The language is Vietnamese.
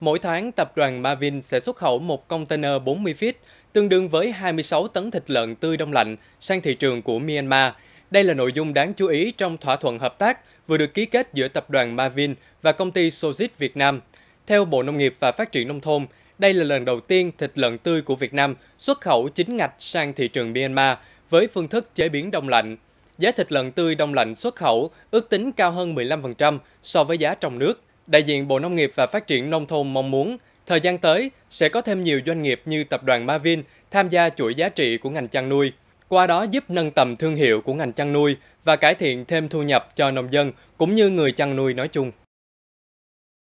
Mỗi tháng, tập đoàn Marvin sẽ xuất khẩu một container 40 feet, tương đương với 26 tấn thịt lợn tươi đông lạnh sang thị trường của Myanmar. Đây là nội dung đáng chú ý trong thỏa thuận hợp tác vừa được ký kết giữa tập đoàn Marvin và công ty Sojit Việt Nam. Theo Bộ Nông nghiệp và Phát triển Nông thôn, đây là lần đầu tiên thịt lợn tươi của Việt Nam xuất khẩu chính ngạch sang thị trường Myanmar với phương thức chế biến đông lạnh. Giá thịt lợn tươi đông lạnh xuất khẩu ước tính cao hơn 15% so với giá trong nước – Đại diện Bộ Nông nghiệp và Phát triển Nông thôn mong muốn thời gian tới sẽ có thêm nhiều doanh nghiệp như tập đoàn Mavin tham gia chuỗi giá trị của ngành chăn nuôi, qua đó giúp nâng tầm thương hiệu của ngành chăn nuôi và cải thiện thêm thu nhập cho nông dân cũng như người chăn nuôi nói chung.